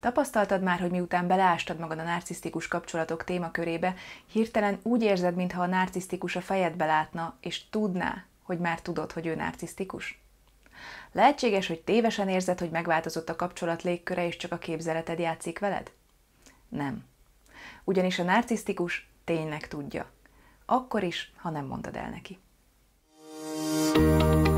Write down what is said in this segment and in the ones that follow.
Tapasztaltad már, hogy miután beleástad magad a narcisztikus kapcsolatok témakörébe, hirtelen úgy érzed, mintha a narcisztikus a fejedbe látna, és tudná, hogy már tudod, hogy ő narcisztikus? Lehetséges, hogy tévesen érzed, hogy megváltozott a kapcsolat légköre, és csak a képzeleted játszik veled? Nem. Ugyanis a narcisztikus tényleg tudja. Akkor is, ha nem mondod el neki. thank you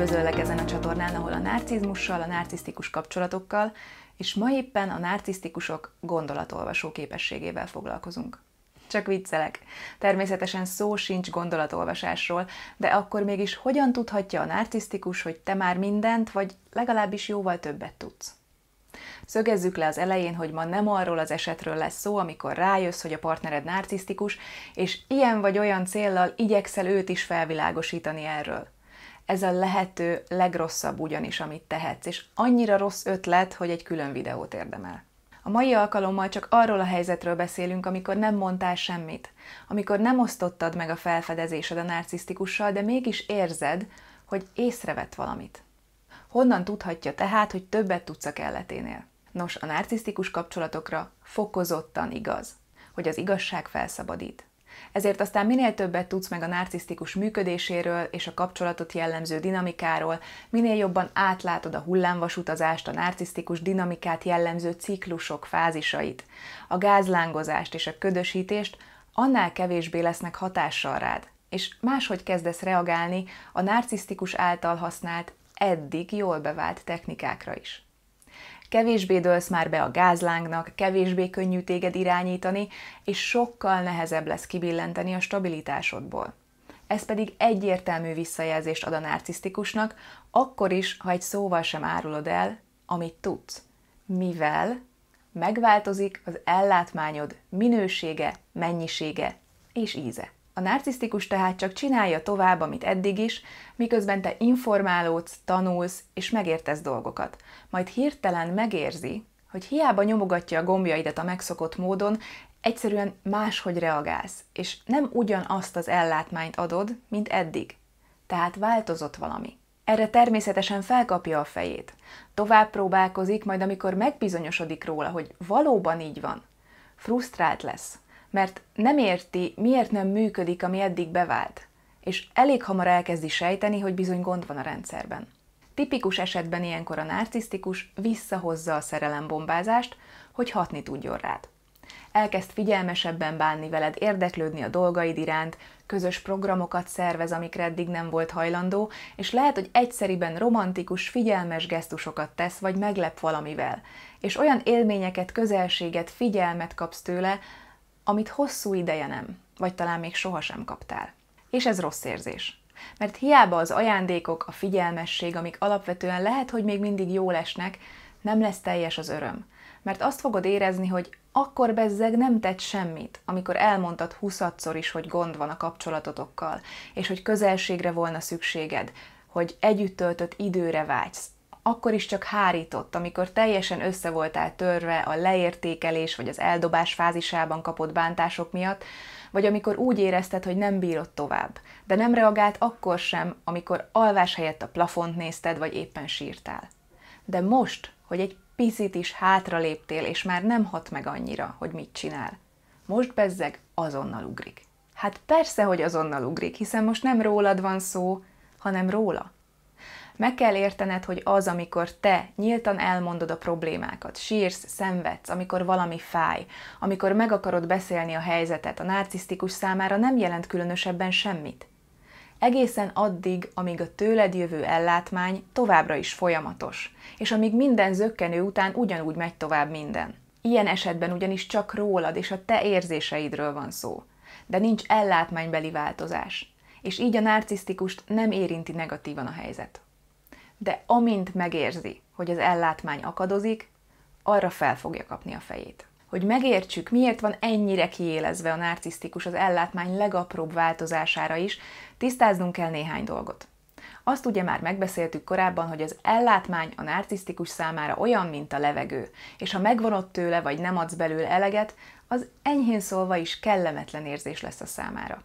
Üdvözöllek ezen a csatornán, ahol a narcizmussal, a narcisztikus kapcsolatokkal, és ma éppen a narcisztikusok gondolatolvasó képességével foglalkozunk. Csak viccelek. Természetesen szó sincs gondolatolvasásról, de akkor mégis hogyan tudhatja a narcisztikus, hogy te már mindent, vagy legalábbis jóval többet tudsz? Szögezzük le az elején, hogy ma nem arról az esetről lesz szó, amikor rájössz, hogy a partnered narcisztikus, és ilyen vagy olyan céllal igyekszel őt is felvilágosítani erről. Ez a lehető legrosszabb ugyanis, amit tehetsz, és annyira rossz ötlet, hogy egy külön videót érdemel. A mai alkalommal csak arról a helyzetről beszélünk, amikor nem mondtál semmit, amikor nem osztottad meg a felfedezésed a narcisztikussal, de mégis érzed, hogy észrevett valamit. Honnan tudhatja tehát, hogy többet tudsz a kelleténél? Nos, a narcisztikus kapcsolatokra fokozottan igaz, hogy az igazság felszabadít ezért aztán minél többet tudsz meg a narcisztikus működéséről és a kapcsolatot jellemző dinamikáról, minél jobban átlátod a hullámvasutazást, a narcisztikus dinamikát jellemző ciklusok fázisait, a gázlángozást és a ködösítést, annál kevésbé lesznek hatással rád, és máshogy kezdesz reagálni a narcisztikus által használt, eddig jól bevált technikákra is kevésbé dőlsz már be a gázlángnak, kevésbé könnyű téged irányítani, és sokkal nehezebb lesz kibillenteni a stabilitásodból. Ez pedig egyértelmű visszajelzést ad a narcisztikusnak, akkor is, ha egy szóval sem árulod el, amit tudsz. Mivel megváltozik az ellátmányod minősége, mennyisége és íze. A narcisztikus tehát csak csinálja tovább, amit eddig is, miközben te informálódsz, tanulsz és megértesz dolgokat. Majd hirtelen megérzi, hogy hiába nyomogatja a gombjaidat a megszokott módon, egyszerűen máshogy reagálsz, és nem ugyanazt az ellátmányt adod, mint eddig. Tehát változott valami. Erre természetesen felkapja a fejét. Tovább próbálkozik, majd amikor megbizonyosodik róla, hogy valóban így van, frusztrált lesz, mert nem érti, miért nem működik, ami eddig bevált, és elég hamar elkezdi sejteni, hogy bizony gond van a rendszerben. Tipikus esetben ilyenkor a narcisztikus visszahozza a szerelembombázást, hogy hatni tudjon rád. Elkezd figyelmesebben bánni veled, érdeklődni a dolgaid iránt, közös programokat szervez, amikre eddig nem volt hajlandó, és lehet, hogy egyszeriben romantikus, figyelmes gesztusokat tesz, vagy meglep valamivel. És olyan élményeket, közelséget, figyelmet kapsz tőle, amit hosszú ideje nem, vagy talán még sohasem kaptál. És ez rossz érzés. Mert hiába az ajándékok, a figyelmesség, amik alapvetően lehet, hogy még mindig jól esnek, nem lesz teljes az öröm. Mert azt fogod érezni, hogy akkor bezzeg nem tett semmit, amikor elmondtad huszadszor is, hogy gond van a kapcsolatotokkal, és hogy közelségre volna szükséged, hogy együtt töltött időre vágysz, akkor is csak hárított, amikor teljesen össze voltál törve a leértékelés vagy az eldobás fázisában kapott bántások miatt, vagy amikor úgy érezted, hogy nem bírod tovább, de nem reagált akkor sem, amikor alvás helyett a plafont nézted, vagy éppen sírtál. De most, hogy egy picit is hátraléptél, és már nem hat meg annyira, hogy mit csinál. Most bezzeg azonnal ugrik. Hát persze, hogy azonnal ugrik, hiszen most nem rólad van szó, hanem róla. Meg kell értened, hogy az, amikor te nyíltan elmondod a problémákat, sírsz, szenvedsz, amikor valami fáj, amikor meg akarod beszélni a helyzetet, a narcisztikus számára nem jelent különösebben semmit. Egészen addig, amíg a tőled jövő ellátmány továbbra is folyamatos, és amíg minden zökkenő után ugyanúgy megy tovább minden. Ilyen esetben ugyanis csak rólad és a te érzéseidről van szó, de nincs ellátmánybeli változás, és így a narcisztikust nem érinti negatívan a helyzet de amint megérzi, hogy az ellátmány akadozik, arra fel fogja kapni a fejét. Hogy megértsük, miért van ennyire kiélezve a narcisztikus az ellátmány legapróbb változására is, tisztáznunk kell néhány dolgot. Azt ugye már megbeszéltük korábban, hogy az ellátmány a narcisztikus számára olyan, mint a levegő, és ha megvonod tőle, vagy nem adsz belőle eleget, az enyhén szólva is kellemetlen érzés lesz a számára.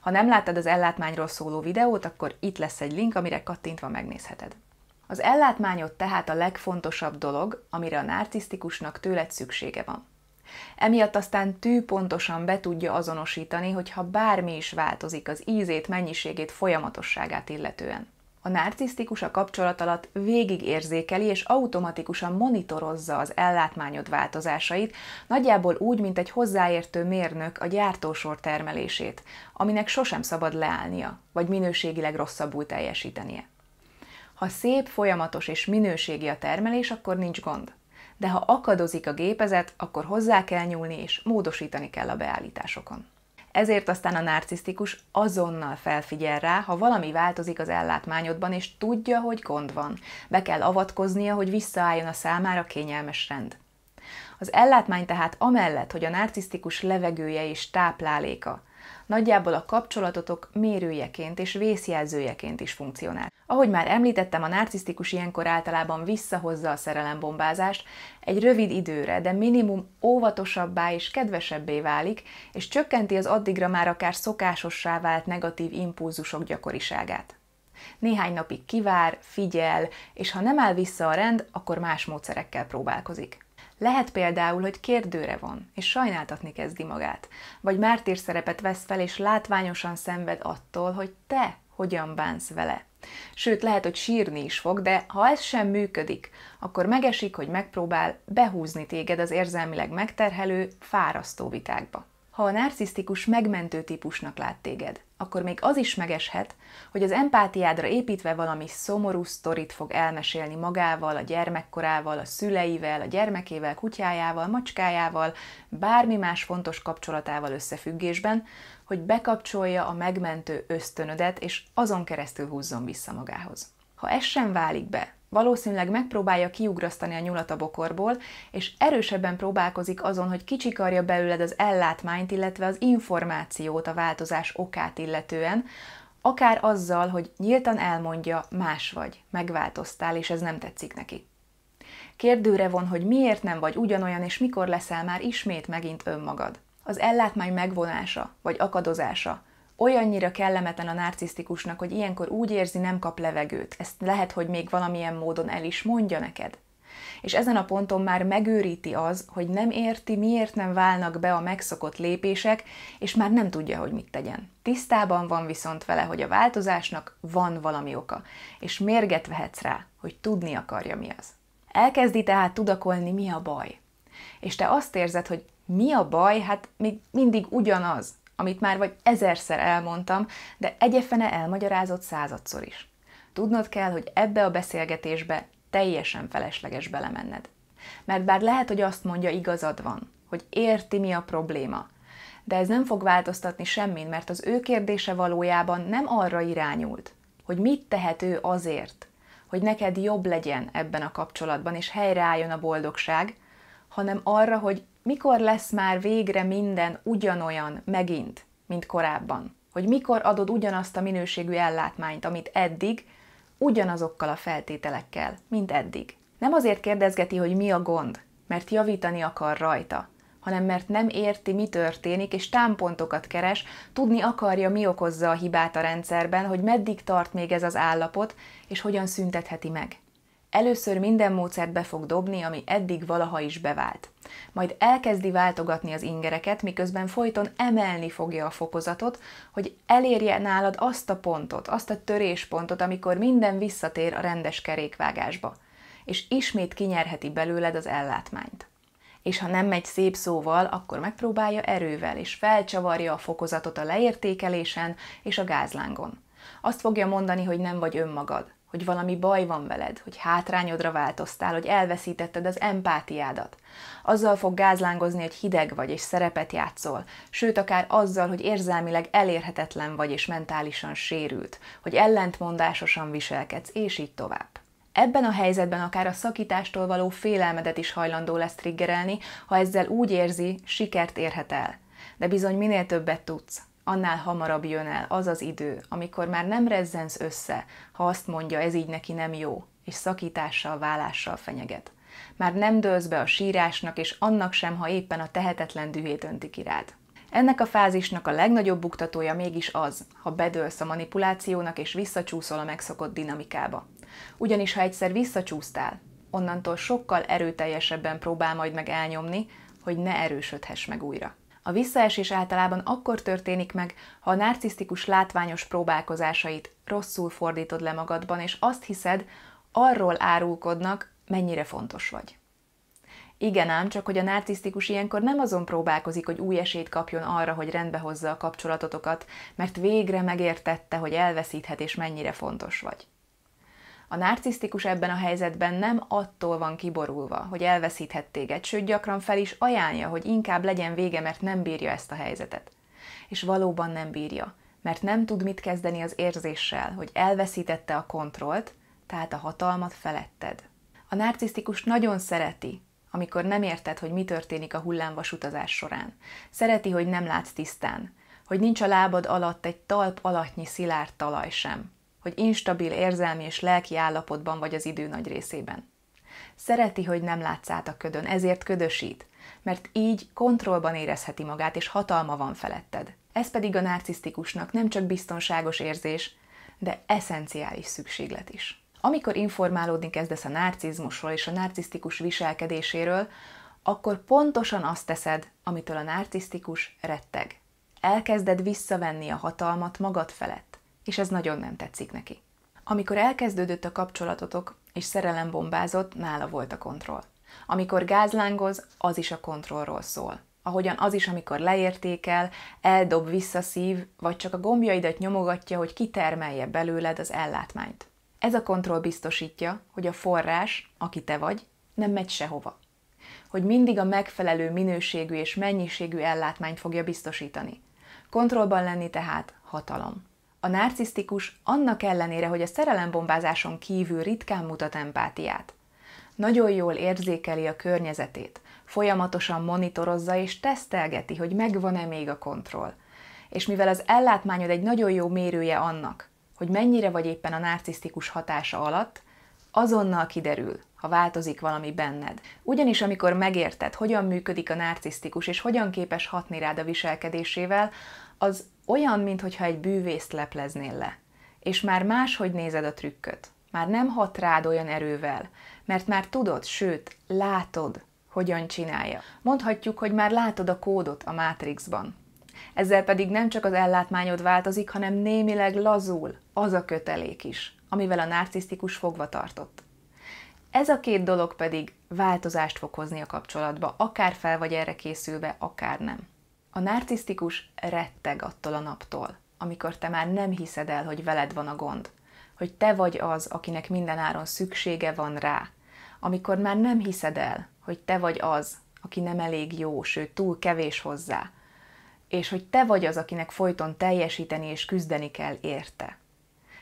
Ha nem láttad az ellátmányról szóló videót, akkor itt lesz egy link, amire kattintva megnézheted. Az ellátmányod tehát a legfontosabb dolog, amire a narcisztikusnak tőled szüksége van. Emiatt aztán tű pontosan be tudja azonosítani, hogy ha bármi is változik az ízét, mennyiségét, folyamatosságát illetően. A narcisztikus a kapcsolat alatt végig érzékeli és automatikusan monitorozza az ellátmányod változásait, nagyjából úgy, mint egy hozzáértő mérnök a gyártósor termelését, aminek sosem szabad leállnia, vagy minőségileg rosszabbul teljesítenie. Ha szép, folyamatos és minőségi a termelés, akkor nincs gond. De ha akadozik a gépezet, akkor hozzá kell nyúlni és módosítani kell a beállításokon. Ezért aztán a narcisztikus azonnal felfigyel rá, ha valami változik az ellátmányodban, és tudja, hogy gond van. Be kell avatkoznia, hogy visszaálljon a számára kényelmes rend. Az ellátmány tehát amellett, hogy a narcisztikus levegője és tápláléka – Nagyjából a kapcsolatotok mérőjeként és vészjelzőjeként is funkcionál. Ahogy már említettem, a narcisztikus ilyenkor általában visszahozza a szerelembombázást egy rövid időre, de minimum óvatosabbá és kedvesebbé válik, és csökkenti az addigra már akár szokásossá vált negatív impulzusok gyakoriságát. Néhány napig kivár, figyel, és ha nem áll vissza a rend, akkor más módszerekkel próbálkozik. Lehet például, hogy kérdőre van, és sajnáltatni kezdi magát, vagy mártír szerepet vesz fel, és látványosan szenved attól, hogy te hogyan bánsz vele. Sőt, lehet, hogy sírni is fog, de ha ez sem működik, akkor megesik, hogy megpróbál behúzni téged az érzelmileg megterhelő, fárasztó vitákba. Ha a narcisztikus megmentő típusnak lát téged, akkor még az is megeshet, hogy az empátiádra építve valami szomorú sztorit fog elmesélni magával, a gyermekkorával, a szüleivel, a gyermekével, kutyájával, macskájával, bármi más fontos kapcsolatával összefüggésben, hogy bekapcsolja a megmentő ösztönödet, és azon keresztül húzzon vissza magához. Ha ez sem válik be, Valószínűleg megpróbálja kiugrasztani a nyulat a bokorból, és erősebben próbálkozik azon, hogy kicsikarja belőled az ellátmányt, illetve az információt a változás okát illetően, akár azzal, hogy nyíltan elmondja, más vagy, megváltoztál, és ez nem tetszik neki. Kérdőre von, hogy miért nem vagy ugyanolyan, és mikor leszel már ismét megint önmagad. Az ellátmány megvonása, vagy akadozása, olyannyira kellemetlen a narcisztikusnak, hogy ilyenkor úgy érzi, nem kap levegőt. Ezt lehet, hogy még valamilyen módon el is mondja neked. És ezen a ponton már megőríti az, hogy nem érti, miért nem válnak be a megszokott lépések, és már nem tudja, hogy mit tegyen. Tisztában van viszont vele, hogy a változásnak van valami oka, és mérget vehetsz rá, hogy tudni akarja mi az. Elkezdi tehát tudakolni, mi a baj. És te azt érzed, hogy mi a baj, hát még mindig ugyanaz amit már vagy ezerszer elmondtam, de egyefene elmagyarázott századszor is. Tudnod kell, hogy ebbe a beszélgetésbe teljesen felesleges belemenned. Mert bár lehet, hogy azt mondja, igazad van, hogy érti mi a probléma, de ez nem fog változtatni semmin, mert az ő kérdése valójában nem arra irányult, hogy mit tehet ő azért, hogy neked jobb legyen ebben a kapcsolatban, és helyreálljon a boldogság, hanem arra, hogy mikor lesz már végre minden ugyanolyan megint, mint korábban? Hogy mikor adod ugyanazt a minőségű ellátmányt, amit eddig, ugyanazokkal a feltételekkel, mint eddig. Nem azért kérdezgeti, hogy mi a gond, mert javítani akar rajta, hanem mert nem érti, mi történik, és támpontokat keres, tudni akarja, mi okozza a hibát a rendszerben, hogy meddig tart még ez az állapot, és hogyan szüntetheti meg. Először minden módszert be fog dobni, ami eddig valaha is bevált. Majd elkezdi váltogatni az ingereket, miközben folyton emelni fogja a fokozatot, hogy elérje nálad azt a pontot, azt a töréspontot, amikor minden visszatér a rendes kerékvágásba, és ismét kinyerheti belőled az ellátmányt és ha nem megy szép szóval, akkor megpróbálja erővel, és felcsavarja a fokozatot a leértékelésen és a gázlángon. Azt fogja mondani, hogy nem vagy önmagad hogy valami baj van veled, hogy hátrányodra változtál, hogy elveszítetted az empátiádat. Azzal fog gázlángozni, hogy hideg vagy és szerepet játszol, sőt akár azzal, hogy érzelmileg elérhetetlen vagy és mentálisan sérült, hogy ellentmondásosan viselkedsz, és így tovább. Ebben a helyzetben akár a szakítástól való félelmedet is hajlandó lesz triggerelni, ha ezzel úgy érzi, sikert érhet el. De bizony minél többet tudsz, annál hamarabb jön el az az idő, amikor már nem rezzensz össze, ha azt mondja, ez így neki nem jó, és szakítással, válással fenyeget. Már nem dőlsz be a sírásnak, és annak sem, ha éppen a tehetetlen dühét önti ki rád. Ennek a fázisnak a legnagyobb buktatója mégis az, ha bedőlsz a manipulációnak és visszacsúszol a megszokott dinamikába. Ugyanis ha egyszer visszacsúsztál, onnantól sokkal erőteljesebben próbál majd meg elnyomni, hogy ne erősödhess meg újra. A visszaesés általában akkor történik meg, ha a narcisztikus látványos próbálkozásait rosszul fordítod le magadban, és azt hiszed, arról árulkodnak, mennyire fontos vagy. Igen ám, csak hogy a narcisztikus ilyenkor nem azon próbálkozik, hogy új esélyt kapjon arra, hogy rendbe hozza a kapcsolatotokat, mert végre megértette, hogy elveszíthet és mennyire fontos vagy. A narcisztikus ebben a helyzetben nem attól van kiborulva, hogy elveszíthet téged, sőt gyakran fel is ajánlja, hogy inkább legyen vége, mert nem bírja ezt a helyzetet. És valóban nem bírja, mert nem tud mit kezdeni az érzéssel, hogy elveszítette a kontrollt, tehát a hatalmat feletted. A narcisztikus nagyon szereti, amikor nem érted, hogy mi történik a hullámvas utazás során. Szereti, hogy nem látsz tisztán, hogy nincs a lábad alatt egy talp alatnyi szilárd talaj sem, hogy instabil érzelmi és lelki állapotban vagy az idő nagy részében. Szereti, hogy nem látsz át a ködön, ezért ködösít, mert így kontrollban érezheti magát, és hatalma van feletted. Ez pedig a narcisztikusnak nem csak biztonságos érzés, de eszenciális szükséglet is. Amikor informálódni kezdesz a narcizmusról és a narcisztikus viselkedéséről, akkor pontosan azt teszed, amitől a narcisztikus retteg. Elkezded visszavenni a hatalmat magad felett és ez nagyon nem tetszik neki. Amikor elkezdődött a kapcsolatotok, és szerelem bombázott, nála volt a kontroll. Amikor gázlángoz, az is a kontrollról szól. Ahogyan az is, amikor leértékel, eldob, visszaszív, vagy csak a gombjaidat nyomogatja, hogy kitermelje belőled az ellátmányt. Ez a kontroll biztosítja, hogy a forrás, aki te vagy, nem megy sehova. Hogy mindig a megfelelő minőségű és mennyiségű ellátmányt fogja biztosítani. Kontrollban lenni tehát hatalom. A narcisztikus annak ellenére, hogy a szerelembombázáson kívül ritkán mutat empátiát. Nagyon jól érzékeli a környezetét, folyamatosan monitorozza és tesztelgeti, hogy megvan-e még a kontroll. És mivel az ellátmányod egy nagyon jó mérője annak, hogy mennyire vagy éppen a narcisztikus hatása alatt, azonnal kiderül, ha változik valami benned. Ugyanis amikor megérted, hogyan működik a narcisztikus és hogyan képes hatni rád a viselkedésével, az olyan, mintha egy bűvészt lepleznél le, és már máshogy nézed a trükköt. Már nem hat rád olyan erővel, mert már tudod, sőt, látod, hogyan csinálja. Mondhatjuk, hogy már látod a kódot a Matrixban. Ezzel pedig nem csak az ellátmányod változik, hanem némileg lazul az a kötelék is, amivel a narcisztikus fogva tartott. Ez a két dolog pedig változást fog hozni a kapcsolatba, akár fel vagy erre készülve, akár nem. A narcisztikus retteg attól a naptól, amikor te már nem hiszed el, hogy veled van a gond, hogy te vagy az, akinek mindenáron szüksége van rá, amikor már nem hiszed el, hogy te vagy az, aki nem elég jó, sőt túl kevés hozzá, és hogy te vagy az, akinek folyton teljesíteni és küzdeni kell érte.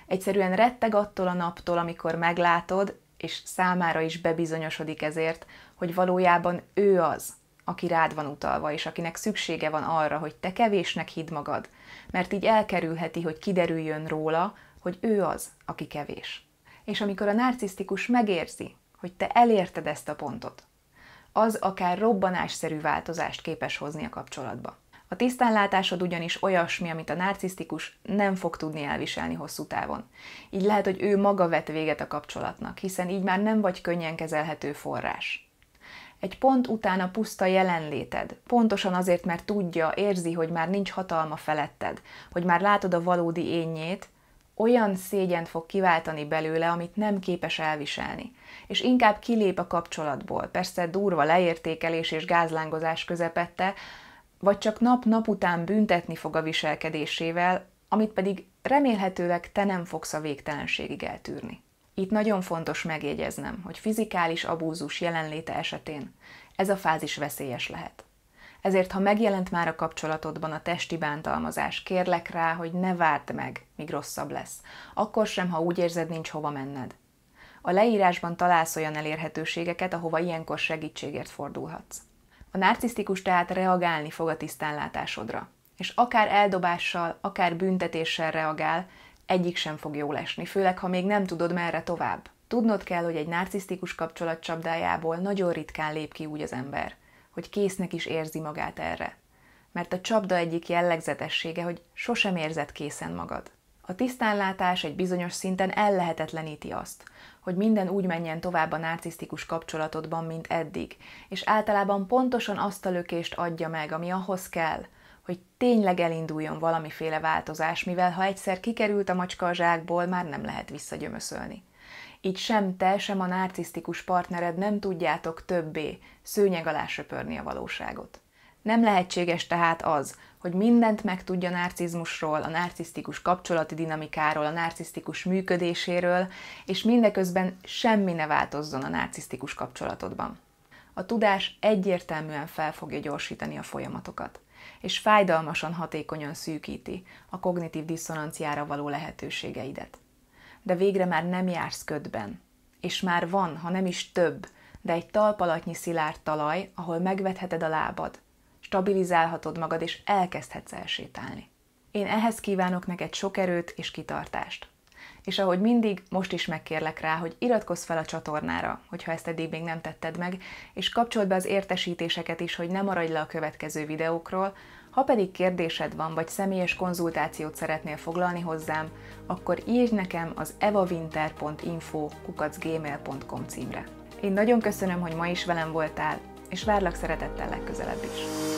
Egyszerűen retteg attól a naptól, amikor meglátod, és számára is bebizonyosodik ezért, hogy valójában ő az, aki rád van utalva, és akinek szüksége van arra, hogy te kevésnek hidd magad, mert így elkerülheti, hogy kiderüljön róla, hogy ő az, aki kevés. És amikor a narcisztikus megérzi, hogy te elérted ezt a pontot, az akár robbanásszerű változást képes hozni a kapcsolatba. A tisztánlátásod ugyanis olyasmi, amit a narcisztikus nem fog tudni elviselni hosszú távon. Így lehet, hogy ő maga vet véget a kapcsolatnak, hiszen így már nem vagy könnyen kezelhető forrás egy pont után a puszta jelenléted, pontosan azért, mert tudja, érzi, hogy már nincs hatalma feletted, hogy már látod a valódi énjét, olyan szégyent fog kiváltani belőle, amit nem képes elviselni, és inkább kilép a kapcsolatból, persze durva leértékelés és gázlángozás közepette, vagy csak nap-nap után büntetni fog a viselkedésével, amit pedig remélhetőleg te nem fogsz a végtelenségig eltűrni. Itt nagyon fontos megjegyeznem, hogy fizikális abúzus jelenléte esetén ez a fázis veszélyes lehet. Ezért, ha megjelent már a kapcsolatodban a testi bántalmazás, kérlek rá, hogy ne várd meg, míg rosszabb lesz. Akkor sem, ha úgy érzed, nincs hova menned. A leírásban találsz olyan elérhetőségeket, ahova ilyenkor segítségért fordulhatsz. A narcisztikus tehát reagálni fog a tisztánlátásodra, és akár eldobással, akár büntetéssel reagál, egyik sem fog jól esni, főleg ha még nem tudod merre tovább. Tudnod kell, hogy egy narcisztikus kapcsolat csapdájából nagyon ritkán lép ki úgy az ember, hogy késznek is érzi magát erre. Mert a csapda egyik jellegzetessége, hogy sosem érzed készen magad. A tisztánlátás egy bizonyos szinten ellehetetleníti azt, hogy minden úgy menjen tovább a narcisztikus kapcsolatodban, mint eddig, és általában pontosan azt a lökést adja meg, ami ahhoz kell, hogy tényleg elinduljon valamiféle változás, mivel ha egyszer kikerült a macska a zsákból, már nem lehet visszagyömöszölni. Így sem te, sem a narcisztikus partnered nem tudjátok többé szőnyeg alá söpörni a valóságot. Nem lehetséges tehát az, hogy mindent megtudja narcizmusról, a narcisztikus kapcsolati dinamikáról, a narcisztikus működéséről, és mindeközben semmi ne változzon a narcisztikus kapcsolatodban. A tudás egyértelműen fel fogja gyorsítani a folyamatokat és fájdalmasan hatékonyan szűkíti a kognitív diszonanciára való lehetőségeidet. De végre már nem jársz ködben, és már van, ha nem is több, de egy talpalatnyi szilárd talaj, ahol megvetheted a lábad, stabilizálhatod magad, és elkezdhetsz elsétálni. Én ehhez kívánok neked sok erőt és kitartást és ahogy mindig, most is megkérlek rá, hogy iratkozz fel a csatornára, hogyha ezt eddig még nem tetted meg, és kapcsold be az értesítéseket is, hogy ne maradj le a következő videókról, ha pedig kérdésed van, vagy személyes konzultációt szeretnél foglalni hozzám, akkor írj nekem az evavinter.info kukacgmail.com címre. Én nagyon köszönöm, hogy ma is velem voltál, és várlak szeretettel legközelebb is.